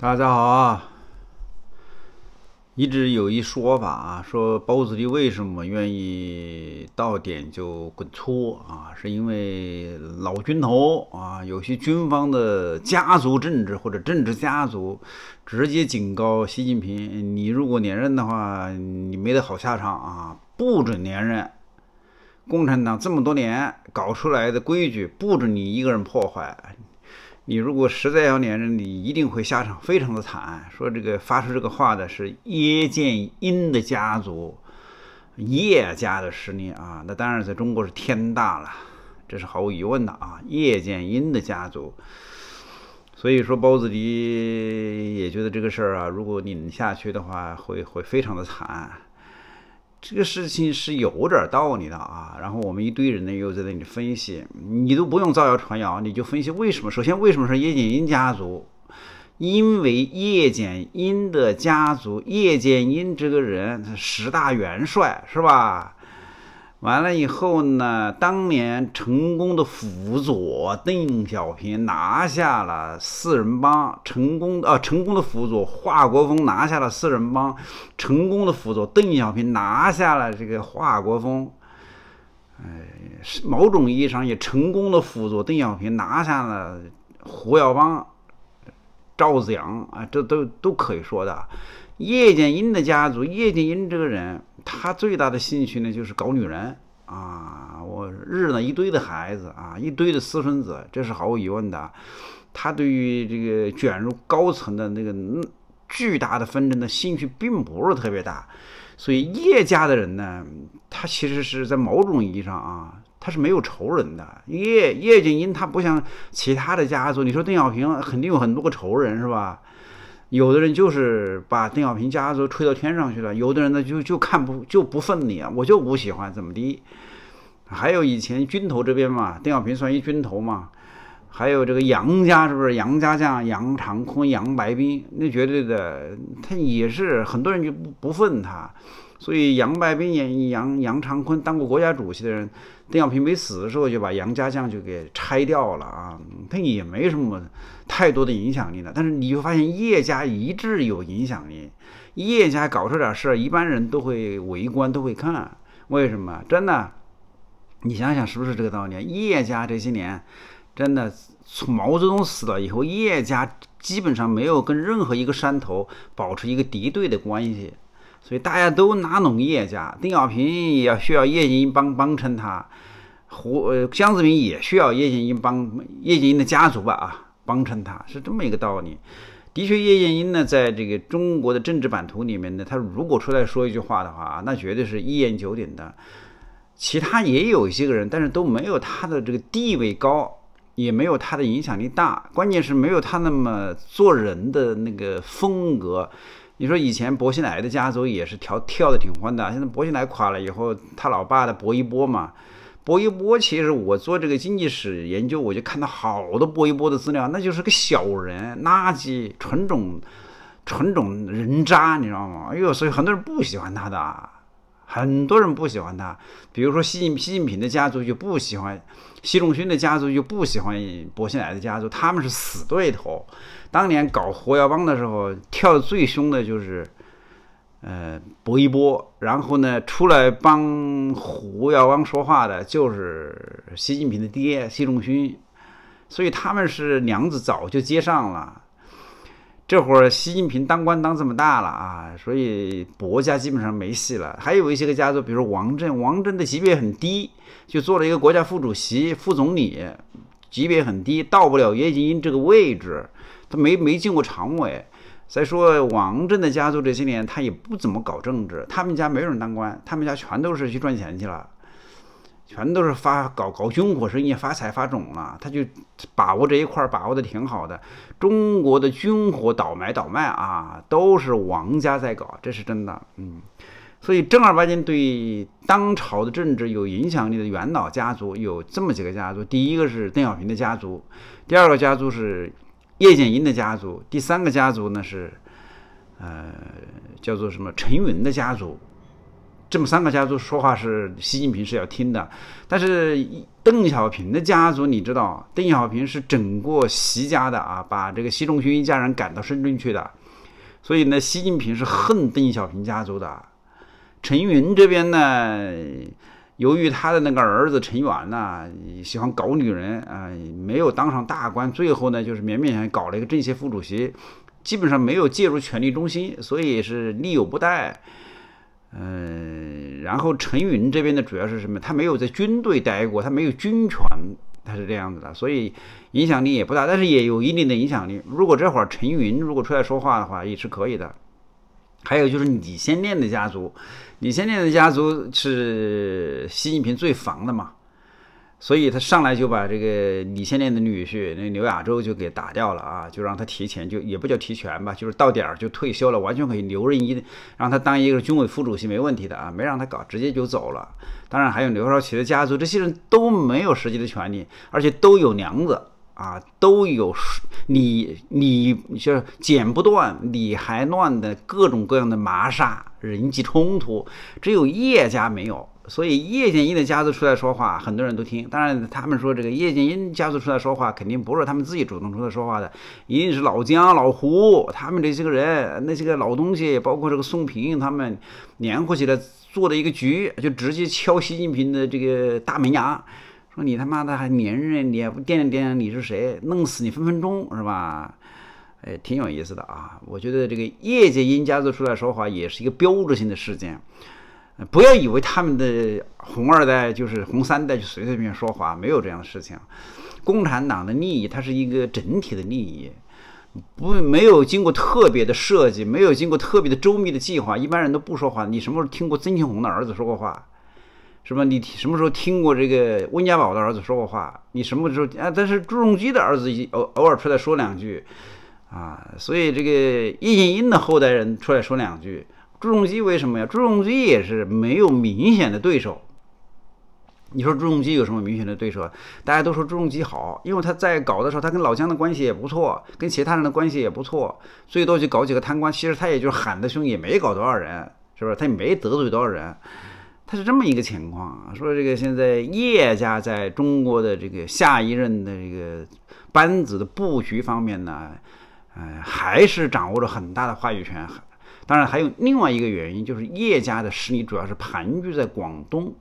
大家好啊！一直有一说法啊，说包子弟为什么愿意到点就滚粗啊？是因为老军头啊，有些军方的家族政治或者政治家族直接警告习近平：你如果连任的话，你没得好下场啊！不准连任！共产党这么多年搞出来的规矩，不准你一个人破坏。你如果实在要连任，你一定会下场非常的惨。说这个发出这个话的是叶剑英的家族，叶家的实力啊，那当然在中国是天大了，这是毫无疑问的啊。叶剑英的家族，所以说包子迪也觉得这个事儿啊，如果拧下去的话，会会非常的惨。这个事情是有点道理的啊，然后我们一堆人呢又在那里分析，你都不用造谣传谣，你就分析为什么？首先为什么是叶剑英家族？因为叶剑英的家族，叶剑英这个人十大元帅是吧？完了以后呢？当年成功的辅佐邓小平拿下了四人帮，成功啊成功的辅佐华国锋拿下了四人帮，成功的辅佐邓小平拿下了这个华国锋，呃，某种意义上也成功的辅佐邓小平拿下了胡耀邦、赵子阳啊，这都都可以说的。叶剑英的家族，叶剑英这个人。他最大的兴趣呢，就是搞女人啊！我日呢一堆的孩子啊，一堆的私生子，这是毫无疑问的。他对于这个卷入高层的那个巨大的纷争的兴趣并不是特别大。所以叶家的人呢，他其实是在某种意义上啊，他是没有仇人的。叶叶剑英他不像其他的家族，你说邓小平肯定有很多个仇人是吧？有的人就是把邓小平家族吹到天上去了，有的人呢就就看不就不忿你啊，我就不喜欢怎么的。还有以前军头这边嘛，邓小平算一军头嘛，还有这个杨家是不是？杨家将，杨长空、杨白冰，那绝对的，他也是很多人就不不忿他。所以杨白冰演杨杨长坤当过国家主席的人，邓小平没死的时候就把杨家将就给拆掉了啊，他也没什么太多的影响力了。但是你会发现叶家一直有影响力，叶家搞出点事儿，一般人都会围观，都会看。为什么？真的，你想想是不是这个道理？叶家这些年，真的从毛泽东死了以后，叶家基本上没有跟任何一个山头保持一个敌对的关系。所以大家都拿拢叶家，邓小平也要需要叶剑英帮帮衬他，胡呃江泽民也需要叶剑英帮叶剑英的家族吧啊帮衬他，是这么一个道理。的确，叶剑英呢，在这个中国的政治版图里面呢，他如果出来说一句话的话那绝对是一言九鼎的。其他也有一些个人，但是都没有他的这个地位高，也没有他的影响力大，关键是没有他那么做人的那个风格。你说以前薄熙来的家族也是跳跳的挺欢的，现在薄熙来垮了以后，他老爸的薄一波嘛，薄一波其实我做这个经济史研究，我就看到好多薄一波的资料，那就是个小人垃圾纯种纯种人渣，你知道吗？哎呦，所以很多人不喜欢他的。很多人不喜欢他，比如说习近习近平的家族就不喜欢，习仲勋的家族就不喜欢薄熙来的家族，他们是死对头。当年搞胡耀邦的时候，跳的最凶的就是，呃，薄一波，然后呢，出来帮胡耀邦说话的就是习近平的爹习仲勋，所以他们是娘子早就接上了。这会儿习近平当官当这么大了啊，所以国家基本上没戏了。还有一些个家族，比如王震，王震的级别很低，就做了一个国家副主席、副总理，级别很低，到不了叶剑英这个位置，他没没进过常委。再说王震的家族这些年他也不怎么搞政治，他们家没有人当官，他们家全都是去赚钱去了。全都是发搞搞军火生意发财发肿了，他就把握这一块把握的挺好的。中国的军火倒买倒卖啊，都是王家在搞，这是真的。嗯，所以正儿八经对当朝的政治有影响力的元老家族有这么几个家族：第一个是邓小平的家族，第二个家族是叶剑英的家族，第三个家族呢是呃叫做什么陈云的家族。这么三个家族说话是习近平是要听的，但是邓小平的家族你知道，邓小平是整过习家的啊，把这个习仲勋一家人赶到深圳去的，所以呢，习近平是恨邓小平家族的。陈云这边呢，由于他的那个儿子陈元呢喜欢搞女人啊，没有当上大官，最后呢就是勉勉强强搞了一个政协副主席，基本上没有介入权力中心，所以是力有不逮。嗯，然后陈云这边的主要是什么？他没有在军队待过，他没有军权，他是这样子的，所以影响力也不大，但是也有一定的影响力。如果这会儿陈云如果出来说话的话，也是可以的。还有就是李先念的家族，李先念的家族是习近平最防的嘛。所以他上来就把这个李先念的女婿那刘亚洲就给打掉了啊，就让他提前就也不叫提前吧，就是到点儿就退休了，完全可以留任一，让他当一个军委副主席没问题的啊，没让他搞，直接就走了。当然还有刘少奇的家族，这些人都没有实际的权利，而且都有梁子啊，都有你你就就剪不断理还乱的各种各样的麻纱人际冲突，只有叶家没有。所以叶剑英的家族出来说话，很多人都听。当然，他们说这个叶剑英家族出来说话，肯定不是他们自己主动出来说话的，一定是老姜、老胡他们这些个人那些个老东西，包括这个宋平他们，联合起来做的一个局，就直接敲习近平的这个大门牙，说你他妈的还连任，你也不掂量掂量你是谁，弄死你分分钟是吧？哎，挺有意思的啊。我觉得这个叶剑英家族出来说话，也是一个标志性的事件。不要以为他们的红二代就是红三代就随随便便说话，没有这样的事情。共产党的利益，它是一个整体的利益，不没有经过特别的设计，没有经过特别的周密的计划，一般人都不说话。你什么时候听过曾庆红的儿子说过话？是吧？你什么时候听过这个温家宝的儿子说过话？你什么时候啊？但是朱镕基的儿子偶偶尔出来说两句，啊，所以这个叶剑英的后代人出来说两句。朱重基为什么呀？朱重基也是没有明显的对手。你说朱重基有什么明显的对手？大家都说朱重基好，因为他在搞的时候，他跟老姜的关系也不错，跟其他人的关系也不错。最多就搞几个贪官，其实他也就喊的凶，也没搞多少人，是不是？他也没得罪多少人，他是这么一个情况。说这个现在叶家在中国的这个下一任的这个班子的布局方面呢，呃，还是掌握着很大的话语权。当然还有另外一个原因，就是叶家的实力主要是盘踞在广东，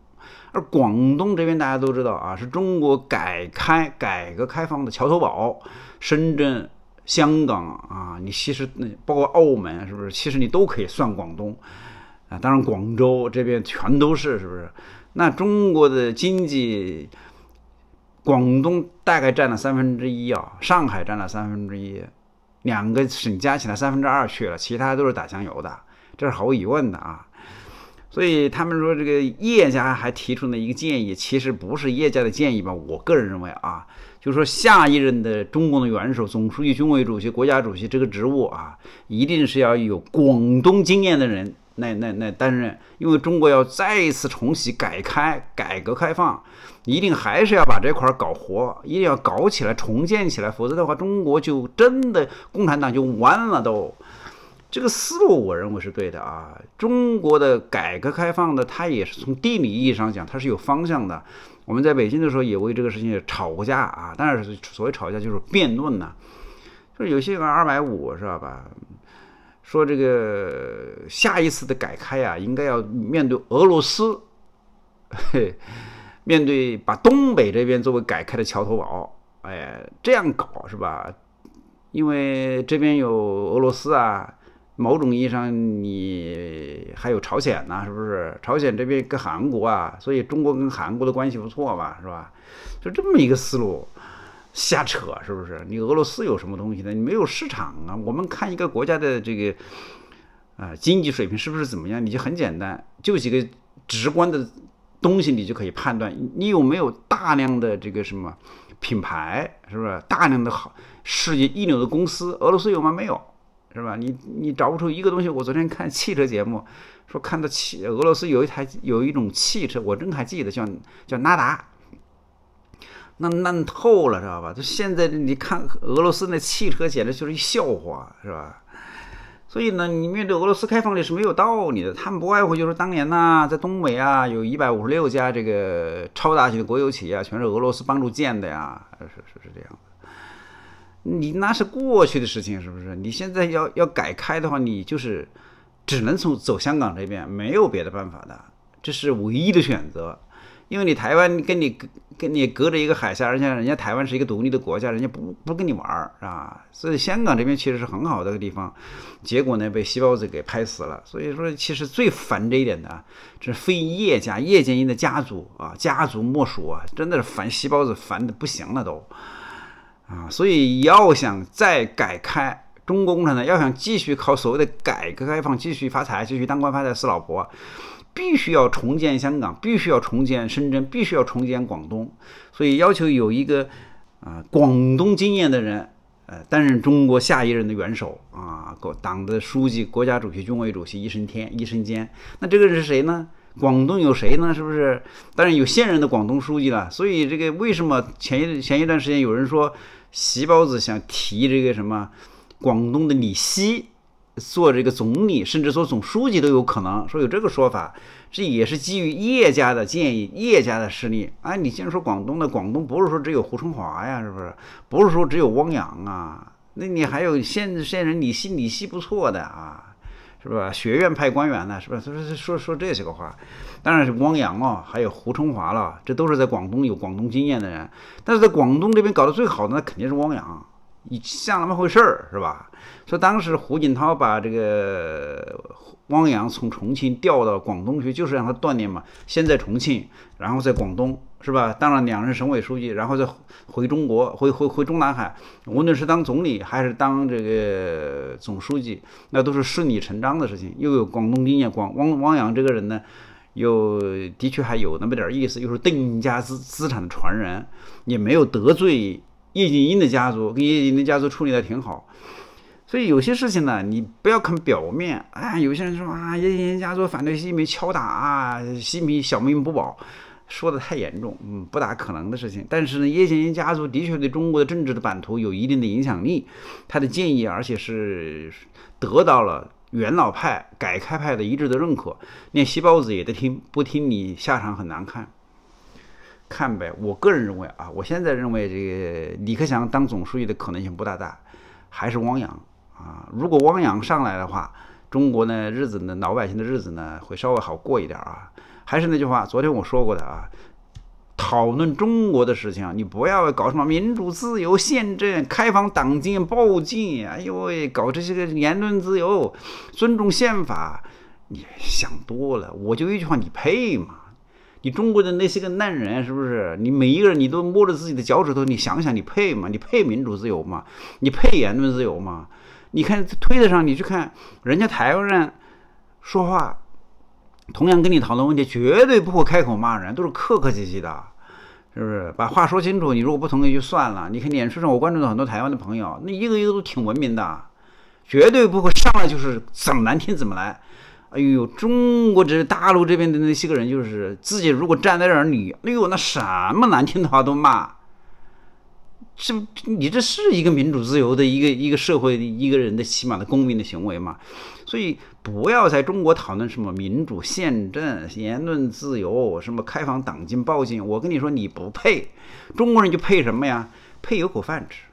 而广东这边大家都知道啊，是中国改开改革开放的桥头堡，深圳、香港啊，你其实那包括澳门，是不是？其实你都可以算广东啊，当然广州这边全都是，是不是？那中国的经济，广东大概占了三分之一啊，上海占了三分之一。两个省加起来三分之二去了，其他都是打酱油的，这是毫无疑问的啊。所以他们说这个叶家还提出了一个建议，其实不是叶家的建议吧？我个人认为啊，就是说下一任的中共的元首、总书记、军委主席、国家主席这个职务啊，一定是要有广东经验的人。那那那担任，因为中国要再一次重启改开改革开放，一定还是要把这块儿搞活，一定要搞起来、重建起来，否则的话，中国就真的共产党就完了都。这个思路我认为是对的啊。中国的改革开放呢，它也是从地理意义上讲，它是有方向的。我们在北京的时候也为这个事情吵过架啊，但是所谓吵架就是辩论呐，就是有些个二百五，知道吧？说这个下一次的改开呀，应该要面对俄罗斯，面对把东北这边作为改开的桥头堡，哎，这样搞是吧？因为这边有俄罗斯啊，某种意义上你还有朝鲜呢，是不是？朝鲜这边跟韩国啊，所以中国跟韩国的关系不错嘛，是吧？就这么一个思路。瞎扯是不是？你俄罗斯有什么东西呢？你没有市场啊！我们看一个国家的这个，呃，经济水平是不是怎么样？你就很简单，就几个直观的东西，你就可以判断你有没有大量的这个什么品牌，是不是大量的好世界一流的公司？俄罗斯有吗？没有，是吧？你你找不出一个东西。我昨天看汽车节目，说看到汽俄罗斯有一台有一种汽车，我真还记得叫叫纳达。那烂透了，知道吧？就现在，你看俄罗斯那汽车简直就是一笑话，是吧？所以呢，你面对俄罗斯开放的是没有道理的。他们不外乎就是当年呐，在东北啊，有一百五十六家这个超大型的国有企业啊，全是俄罗斯帮助建的呀，是是是这样的。你那是过去的事情，是不是？你现在要要改开的话，你就是只能从走香港这边，没有别的办法的，这是唯一的选择。因为你台湾跟你跟你隔着一个海峡，人家人家台湾是一个独立的国家，人家不不跟你玩儿啊，所以香港这边其实是很好的个地方，结果呢被西包子给拍死了。所以说，其实最烦这一点的，这是非叶家叶剑英的家族啊，家族莫属啊，真的是烦西包子烦的不行了都，啊，所以要想再改开。中国共产党要想继续靠所谓的改革开放继续发财、继续当官发财、死老婆，必须要重建香港，必须要重建深圳，必须要重建广东，所以要求有一个啊广东经验的人，呃担任中国下一任的元首啊，党的书记、国家主席、军委主席一升天、一升尖，那这个人是谁呢？广东有谁呢？是不是？当然有现任的广东书记了。所以这个为什么前一前一段时间有人说席包子想提这个什么？广东的李希做这个总理，甚至做总书记都有可能，说有这个说法，这也是基于叶家的建议，叶家的势力。哎，你既然说广东的，广东不是说只有胡春华呀，是不是？不是说只有汪洋啊？那你还有现现任李希，李希不错的啊，是吧？学院派官员呢，是吧？他说说说这些个话，当然是汪洋啊，还有胡春华了，这都是在广东有广东经验的人，但是在广东这边搞得最好的那肯定是汪洋。像那么回事儿是吧？说当时胡锦涛把这个汪洋从重庆调到广东去，就是让他锻炼嘛。先在重庆，然后在广东，是吧？当了两任省委书记，然后再回中国，回回回中南海。无论是当总理还是当这个总书记，那都是顺理成章的事情。又有广东经验，广汪汪洋这个人呢，又的确还有那么点意思，又是邓家资资产的传人，也没有得罪。叶景英的家族跟叶景英家族处理的挺好，所以有些事情呢，你不要看表面。哎，有些人说啊，叶景英家族反对西米敲打啊，西米小命不保，说的太严重，嗯，不大可能的事情。但是呢，叶景英家族的确对中国的政治的版图有一定的影响力，他的建议，而且是得到了元老派、改开派的一致的认可。连西包子也得听，不听你下场很难看。看呗，我个人认为啊，我现在认为这个李克强当总书记的可能性不大大，还是汪洋啊。如果汪洋上来的话，中国呢日子呢老百姓的日子呢会稍微好过一点啊。还是那句话，昨天我说过的啊，讨论中国的事情，你不要搞什么民主自由、宪政、开放、党禁、暴禁，哎呦喂，搞这些个言论自由、尊重宪法，你想多了。我就一句话，你配吗？你中国的那些个烂人，是不是？你每一个人，你都摸着自己的脚趾头，你想想，你配吗？你配民主自由吗？你配言论自由吗？你看推特上，你去看人家台湾人说话，同样跟你讨论问题，绝对不会开口骂人，都是客客气气的，是不是？把话说清楚，你如果不同意就算了。你看脸书上，我关注了很多台湾的朋友，那一个一个都挺文明的，绝对不会上来就是怎么难听怎么来。哎呦，中国这大陆这边的那些个人，就是自己如果站在那你，哎呦，那什么难听的话都骂。这你这是一个民主自由的一个一个社会，一个人的起码的公民的行为嘛。所以不要在中国讨论什么民主宪政、言论自由、什么开放、党禁、报禁。我跟你说，你不配，中国人就配什么呀？配有口饭吃。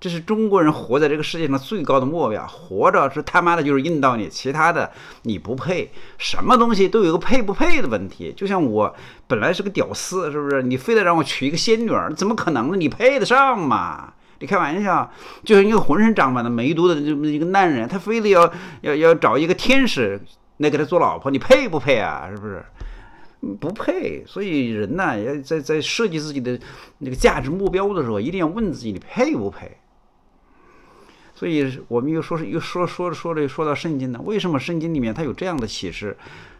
这是中国人活在这个世界上最高的目标，活着是他妈的就是硬道理，其他的你不配，什么东西都有个配不配的问题。就像我本来是个屌丝，是不是？你非得让我娶一个仙女，怎么可能？呢？你配得上吗？你开玩笑，就是一个浑身长满了梅毒的这么一个男人，他非得要要要找一个天使来给他做老婆，你配不配啊？是不是？不配。所以人呢，要在在设计自己的那个价值目标的时候，一定要问自己，你配不配？所以我们又说是又说说着说着又说到圣经了。为什么圣经里面它有这样的启示？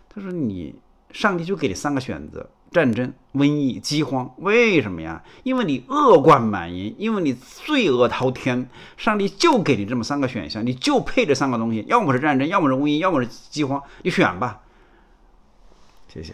他说：“你上帝就给你三个选择：战争、瘟疫、饥荒。为什么呀？因为你恶贯满盈，因为你罪恶滔天。上帝就给你这么三个选项，你就配这三个东西：要么是战争，要么是瘟疫，要么是饥荒，你选吧。”谢谢。